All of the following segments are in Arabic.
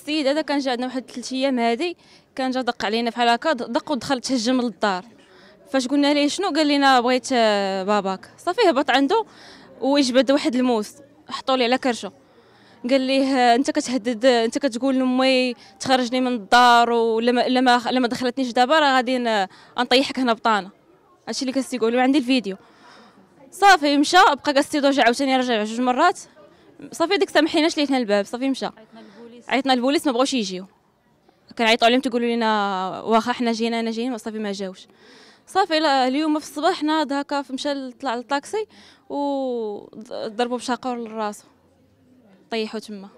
السيد هذا كان جا عندنا واحد ثلاث ايام هادي كان جا دق علينا بحال هكا دق ودخل تهجم للدار فاش قلنا ليه شنو قال لنا بغيت آه، باباك صافي هبط عنده ويجبد واحد الموس حطوا لي على كرشه قال ليه آه، انت كتهدد آه، انت كتقول لامي تخرجني من الدار ولا لما لما دخلتنيش دابا راه غادي نطيحك هنا بطانه هادشي اللي يقولوا عندي الفيديو صافي مشى بقى كاسي رجع عاوتاني رجع جوج مرات صافي ديك سامحيناش ليه الباب صافي مشى عيطنا البوليس ما بغوش يجيو كنعيطوا عليهم تيقولوا لنا واخا حنا جينا انا جايين صافي ما جاوش صافي اليوم في الصباح ناض هكا مشى طلع للطاكسي وضربوا بشاقور لراسو طيحوا تما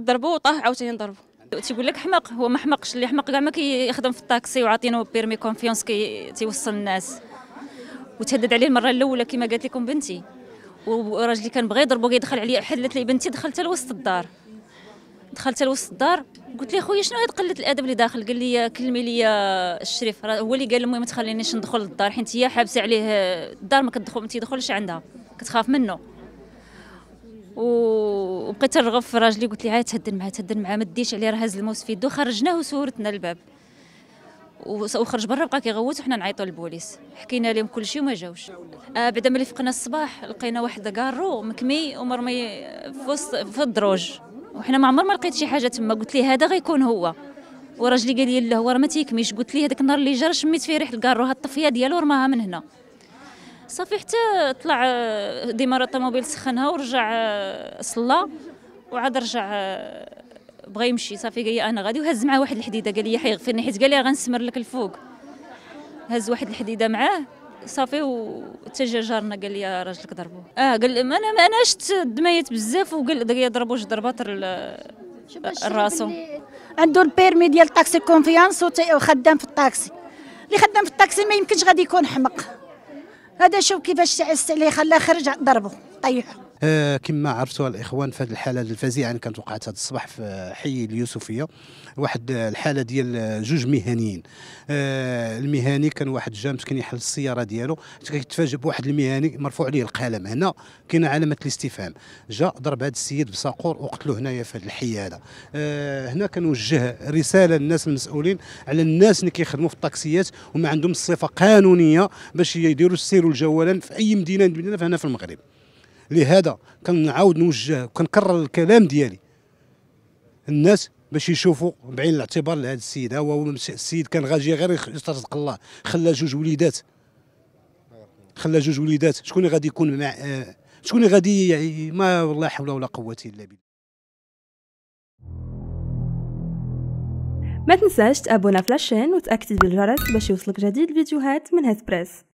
ضربوا وطاح عاوتاني ضربوا تيقول لك حمق هو ما حمقش اللي حمق كاع ما كيخدم في الطاكسي وعاطينه بيرمي كونفيونس كي تيوصل الناس وتهدد عليه المره الاولى كما قالت لكم بنتي وراجلي كان بغى يضربو كيدخل عليا حلت لي بنتي دخلت لوسط الدار دخلت لوسط الدار قلت له خويا شنو هاد قله الادب اللي داخل قال لي كلمي لي الشريف هو اللي قال لي ما تخلينيش ندخل للدار حيت هي حابسه عليه الدار ما كتدخل ما تيدخلش عندها كتخاف منه وبقيت نرغب في راجلي قلت له عاد تهدن معاه تهدن معاه ما ديش عليه راه هاز الموس في يدو خرجناه وسورتنا الباب وخرج برا بقى كيغوت وحنا نعيطوا للبوليس حكينا لهم كل شيء وما جاوش آه بعد ملي فقنا الصباح لقينا واحد كارو مكمي ومرمي في وسط في الدروج وحنا ما عمر ما لقيت شي حاجه تما قلت ليه هذا غيكون هو وراجلي قال لي لا هو راه ما تيكميش قلت ليه هذاك النهار اللي جا شميت فيه ريحه الكارو هاد الطفيه ديالو رماها من هنا صافي حتى طلع آه، ديمار الطوموبيل سخنها ورجع آه، صلى وعاد رجع آه، بغى يمشي صافي قال لي انا غادي وهز معاه واحد الحديده قال لي حيغفرني حيت قال لي غنسمر لك الفوق هز واحد الحديده معاه صافي وتجا جارنا قال لي راجلك ضربو اه قال ما انا ما انا شفت دميت بزاف وقال لي جوج ضربات راسو عنده البيرمي ديال الطاكسي كونفيانس وخدام في الطاكسي اللي خدام في الطاكسي ما يمكنش غادي يكون حمق هذا شوف كيفاش تعس عليه خلاه خرج ضربو طيحو آه كما عرفتوا الاخوان في هذه الحاله الفزيعه اللي كانت وقعت هذا الصباح في حي اليوسفيه واحد الحاله ديال جوج مهنيين آه المهني كان واحد جا مسكين يحل السياره ديالو كيتفاجئ بواحد المهني مرفوع عليه القلم هنا كاين علامه الاستفهام جا ضرب هذا السيد بصاقور وقتلو هنايا في هذا الحي هذا آه هنا كنوجه رساله للناس المسؤولين على الناس اللي كيخدموا في الطاكسيات وما عندهم الصفه قانونيه باش يديروا السير والجولان في اي مدينه مدينه هنا في المغرب لهذا كنعاود نوجه وكنكرر الكلام ديالي الناس باش يشوفوا بعين الاعتبار لهذا السيد ها هو السيد كان غاجي غير يصدق الله خلى جوج وليدات خلى جوج وليدات شكون اللي غادي يكون مع آه، شكون اللي غادي يعني ما والله حول ولا قوه الا بالله ما تنساش تابونا في لاشين وتاكتب بالجرس باش يوصلك جديد الفيديوهات من هاد بريس